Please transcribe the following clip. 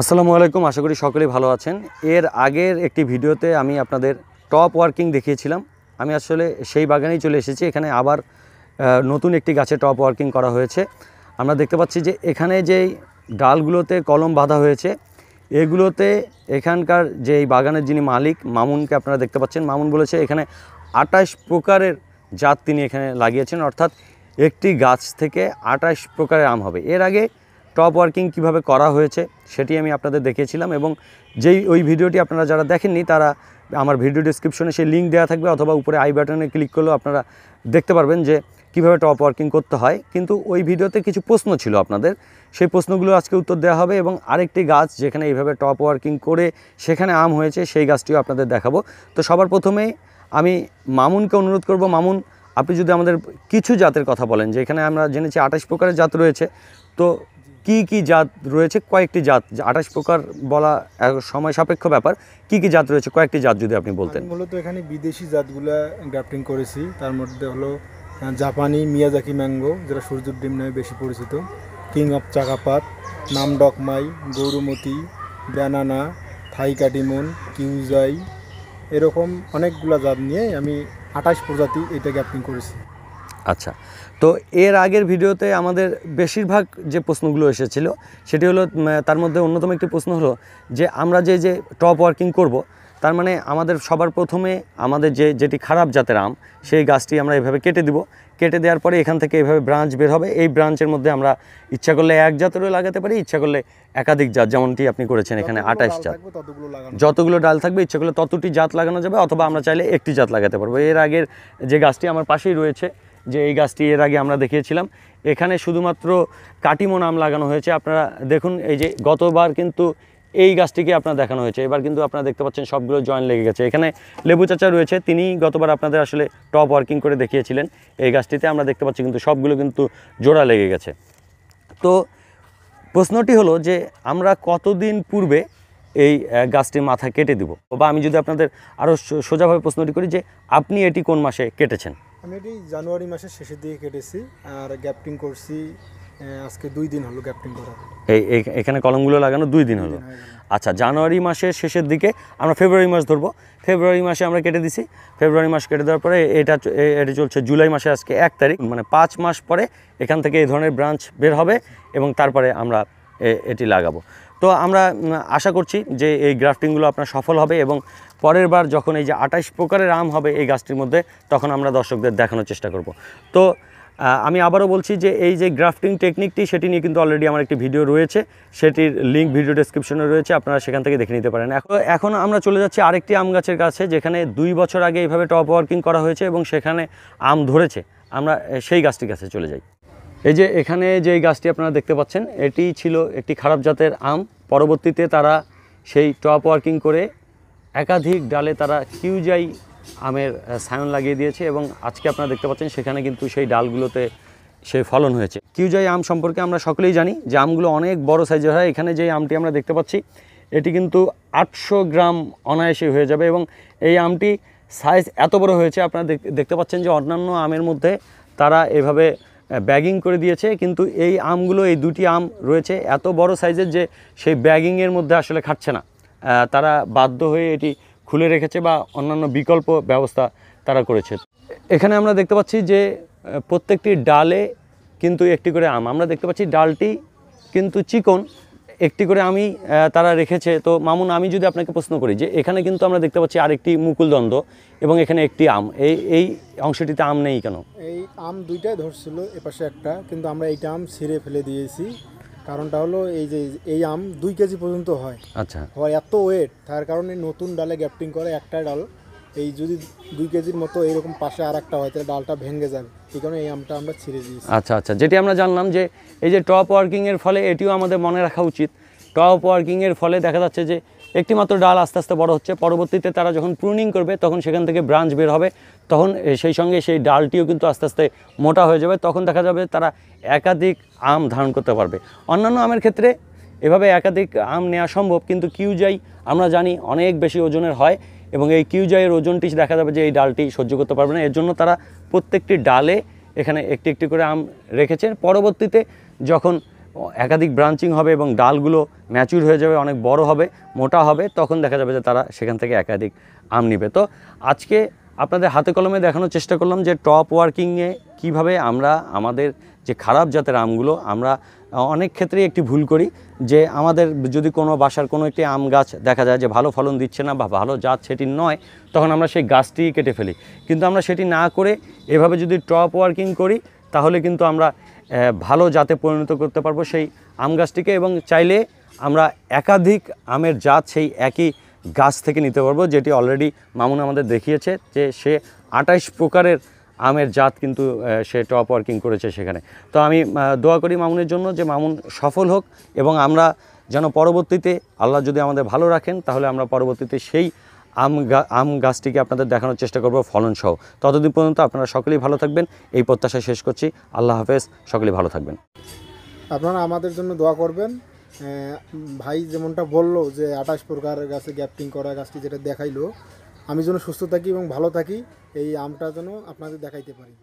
আসসালামু আলাইকুম আশা করি সকলেই ভালো আছেন এর আগের একটি ভিডিওতে আমি আপনাদের টপ ওয়ার্কিং দেখিয়েছিলাম আমি আসলে সেই বাগানেই চলে এসেছি এখানে আবার নতুন একটি গাছে টপ ওয়ার্কিং করা হয়েছে আমরা দেখতে পাচ্ছি যে এখানে যেই ডালগুলোতে কলম বাঁধা হয়েছে এগুলোতে এখানকার যে এই বাগানের যিনি মালিক মামুনকে আপনারা দেখতে পাচ্ছেন মামুন বলেছে এখানে আটাশ প্রকারের জাত তিনি এখানে লাগিয়েছেন অর্থাৎ একটি গাছ থেকে আটাশ প্রকারের আম হবে এর আগে টপ ওয়ার্কিং কিভাবে করা হয়েছে সেটি আমি আপনাদের দেখিয়েছিলাম এবং যেই ওই ভিডিওটি আপনারা যারা দেখেননি তারা আমার ভিডিও ডিসক্রিপশনে সেই লিঙ্ক দেওয়া থাকবে অথবা উপরে আই বাটনে ক্লিক করলেও আপনারা দেখতে পারবেন যে কিভাবে টপ ওয়ার্কিং করতে হয় কিন্তু ওই ভিডিওতে কিছু প্রশ্ন ছিল আপনাদের সেই প্রশ্নগুলো আজকে উত্তর দেওয়া হবে এবং আরেকটি গাছ যেখানে এইভাবে টপ ওয়ার্কিং করে সেখানে আম হয়েছে সেই গাছটিও আপনাদের দেখাবো তো সবার প্রথমেই আমি মামুনকে অনুরোধ করব মামুন আপনি যদি আমাদের কিছু জাতের কথা বলেন যেখানে আমরা জেনেছি আঠাশ প্রকারের জাত রয়েছে তো কি কি জাত রয়েছে কয়েকটি জাত আঠাশ প্রকার বলা সময় সাপেক্ষ ব্যাপার কি কি জাত রয়েছে কয়েকটি জাত যদি আপনি বলতেন মূলত এখানে বিদেশি জাতগুলা গ্রাফটিং করেছি তার মধ্যে হলো জাপানি মিয়াজাকি ম্যাঙ্গো যেটা সূর্যের ডিম নামে বেশি পরিচিত কিং অফ চাকাপাত নাম ডকমাই গৌরমতি ব্যানানা থাই কাটিমন কিউজাই এরকম অনেকগুলা জাত নিয়ে আমি আঠাশ প্রজাতি এটা গ্যাপিং করেছি আচ্ছা তো এর আগের ভিডিওতে আমাদের বেশিরভাগ যে প্রশ্নগুলো এসেছিল সেটি হলো তার মধ্যে অন্যতম একটি প্রশ্ন হলো যে আমরা যে যে টপ ওয়ার্কিং করব। তার মানে আমাদের সবার প্রথমে আমাদের যে যেটি খারাপ জাতের আম সেই গাছটি আমরা এভাবে কেটে দিব কেটে দেওয়ার পরে এখান থেকে এভাবে ব্রাঞ্চ বের হবে এই ব্রাঞ্চের মধ্যে আমরা ইচ্ছা করলে এক জাতেরও লাগাতে পারি ইচ্ছা করলে একাধিক জাত যেমনটি আপনি করেছেন এখানে আঠাশ জাত যতগুলো ডাল থাকবে ইচ্ছা করলে ততটি জাত লাগানো যাবে অথবা আমরা চাইলে একটি জাত লাগাতে পারবো এর আগের যে গাছটি আমার পাশেই রয়েছে যে এই গাছটি এর আগে আমরা দেখিয়েছিলাম এখানে শুধুমাত্র কাটিমো নাম লাগানো হয়েছে আপনারা দেখুন এই যে গতবার কিন্তু এই গাছটিকে আপনার দেখানো হয়েছে এবার কিন্তু আপনারা দেখতে পাচ্ছেন সবগুলো জয়েন লেগে গেছে এখানে লেবু চাচা রয়েছে তিনি গতবার আপনাদের আসলে টপ ওয়ার্কিং করে দেখিয়েছিলেন এই গাছটিতে আমরা দেখতে পাচ্ছি কিন্তু সবগুলো কিন্তু জোড়া লেগে গেছে তো প্রশ্নটি হলো যে আমরা কতদিন পূর্বে এই গাছটির মাথা কেটে দিব বা আমি যদি আপনাদের আরও সোজাভাবে প্রশ্নটি করি যে আপনি এটি কোন মাসে কেটেছেন আমি এটি জানুয়ারি মাসের শেষের দিকে কেটেছি আর গ্যাপটিং করছি আজকে দুই দিন হলো গ্যাপটিং করা এই এখানে কলমগুলো লাগানো দুই দিন হলো আচ্ছা জানুয়ারি মাসের শেষের দিকে আমরা ফেব্রুয়ারি মাস ধরবো ফেব্রুয়ারি মাসে আমরা কেটে দিছি ফেব্রুয়ারি মাস কেটে দেওয়ার পরে এটা এটা চলছে জুলাই মাসে আজকে এক তারিখ মানে পাঁচ মাস পরে এখান থেকে এই ধরনের ব্রাঞ্চ বের হবে এবং তারপরে আমরা এটি লাগাবো তো আমরা আশা করছি যে এই গ্রাফটিংগুলো আপনার সফল হবে এবং পরের বার যখন এই যে আঠাশ প্রকারের আম হবে এই গাছটির মধ্যে তখন আমরা দর্শকদের দেখানোর চেষ্টা করব তো আমি আবারও বলছি যে এই যে গ্রাফটিং টেকনিকটি সেটি নিয়ে কিন্তু অলরেডি আমার একটি ভিডিও রয়েছে সেটির লিঙ্ক ভিডিও ডিসক্রিপশনে রয়েছে আপনারা সেখান থেকে দেখে নিতে পারেন এখন এখন আমরা চলে যাচ্ছি আরেকটি আম গাছের কাছে যেখানে দুই বছর আগে এইভাবে টপ ওয়ার্কিং করা হয়েছে এবং সেখানে আম ধরেছে আমরা সেই গাছটির কাছে চলে যাই এই যে এখানে যে গাছটি আপনারা দেখতে পাচ্ছেন এটি ছিল একটি খারাপ জাতের আম পরবর্তীতে তারা সেই টপ ওয়ার্কিং করে একাধিক ডালে তারা কিউজাই আমের সায়ন লাগিয়ে দিয়েছে এবং আজকে আপনারা দেখতে পাচ্ছেন সেখানে কিন্তু সেই ডালগুলোতে সে ফলন হয়েছে কিউজাই আম সম্পর্কে আমরা সকলেই জানি যে আমগুলো অনেক বড় সাইজের হয় এখানে যে আমটি আমরা দেখতে পাচ্ছি এটি কিন্তু আটশো গ্রাম অনায়াসে হয়ে যাবে এবং এই আমটি সাইজ এত বড় হয়েছে আপনারা দেখতে পাচ্ছেন যে অন্যান্য আমের মধ্যে তারা এভাবে ব্যাগিং করে দিয়েছে কিন্তু এই আমগুলো এই দুটি আম রয়েছে এত বড় সাইজের যে সেই ব্যাগিংয়ের মধ্যে আসলে খাচ্ছে না তারা বাধ্য হয়ে এটি খুলে রেখেছে বা অন্যান্য বিকল্প ব্যবস্থা তারা করেছে এখানে আমরা দেখতে পাচ্ছি যে প্রত্যেকটি ডালে কিন্তু একটি করে আম আমরা দেখতে পাচ্ছি ডালটি কিন্তু চিকন একটি করে আমি তারা রেখেছে তো মামুন আমি যদি আপনাকে প্রশ্ন করি যে এখানে কিন্তু আমরা দেখতে পাচ্ছি আরেকটি মুকুলদণ্ড এবং এখানে একটি আম এই এই অংশটিতে আম নেই কেন এই আম দুইটাই ধরছিল এপাশে একটা কিন্তু আমরা এইটা আম ছিঁড়ে ফেলে দিয়েছি কারণটা হলো এই যে এই আম দুই কেজি পর্যন্ত হয় আচ্ছা হয় এত ওয়েট তার কারণে নতুন ডালে গ্যাপটিং করে একটা ডাল এই যদি দুই কেজির মতো এরকম পাশে আর একটা হয় তাহলে ডালটা ভেঙে যাবে এই কারণে এই আমটা আমরা ছিঁড়ে দিই আচ্ছা আচ্ছা যেটি আমরা জানলাম যে এই যে টপ ওয়ার্কিংয়ের ফলে এটিও আমাদের মনে রাখা উচিত টপ ওয়ার্কিংয়ের ফলে দেখা যাচ্ছে যে একটি মাত্র ডাল আস্তে আস্তে বড় হচ্ছে পরবর্তীতে তারা যখন প্রুনিং করবে তখন সেখান থেকে ব্রাঞ্চ বের হবে তখন সেই সঙ্গে সেই ডালটিও কিন্তু আস্তে আস্তে মোটা হয়ে যাবে তখন দেখা যাবে তারা একাধিক আম ধারণ করতে পারবে অন্যান্য আমের ক্ষেত্রে এভাবে একাধিক আম নেওয়া সম্ভব কিন্তু কিউজাই আমরা জানি অনেক বেশি ওজনের হয় এবং এই কিউজাইয়ের ওজনটি দেখা যাবে যে এই ডালটি সহ্য করতে পারবে না এর জন্য তারা প্রত্যেকটি ডালে এখানে একটি একটি করে আম রেখেছেন পরবর্তীতে যখন একাধিক ব্রাঞ্চিং হবে এবং ডালগুলো ম্যাচুর হয়ে যাবে অনেক বড় হবে মোটা হবে তখন দেখা যাবে যে তারা সেখান থেকে একাধিক আম নিবে তো আজকে আপনাদের হাতে কলমে দেখানোর চেষ্টা করলাম যে টপ ওয়ার্কিংয়ে কিভাবে আমরা আমাদের যে খারাপ জাতের আমগুলো আমরা অনেক ক্ষেত্রেই একটি ভুল করি যে আমাদের যদি কোনো বাসার কোনো একটি আম গাছ দেখা যায় যে ভালো ফলন দিচ্ছে না বা ভালো জাত সেটি নয় তখন আমরা সেই গাছটি কেটে ফেলি কিন্তু আমরা সেটি না করে এভাবে যদি টপ ওয়ার্কিং করি তাহলে কিন্তু আমরা ভালো জাতে পরিণত করতে পারবো সেই আম গাছটিকে এবং চাইলে আমরা একাধিক আমের জাত সেই একই গাছ থেকে নিতে পারবো যেটি অলরেডি মামুন আমাদের দেখিয়েছে যে সে আটাইশ প্রকারের আমের জাত কিন্তু সে টপ ওয়ার্কিং করেছে সেখানে তো আমি দোয়া করি মামুনের জন্য যে মামুন সফল হোক এবং আমরা যেন পরবর্তীতে আল্লাহ যদি আমাদের ভালো রাখেন তাহলে আমরা পরবর্তীতে সেই আম আম গাছটিকে আপনাদের দেখানোর চেষ্টা করব ফলন সহ ততদিন পর্যন্ত আপনারা সকলেই ভালো থাকবেন এই প্রত্যাশা শেষ করছি আল্লাহ হাফেজ সকলেই ভালো থাকবেন আপনারা আমাদের জন্য দোয়া করবেন ভাই যেমনটা বলল যে আঠাশ প্রকার গাছে গ্যাপটিং করা গাছটি যেটা দেখাইলো আমি যেন সুস্থ থাকি এবং ভালো থাকি এই আমটা যেন আপনাদের দেখাইতে পারি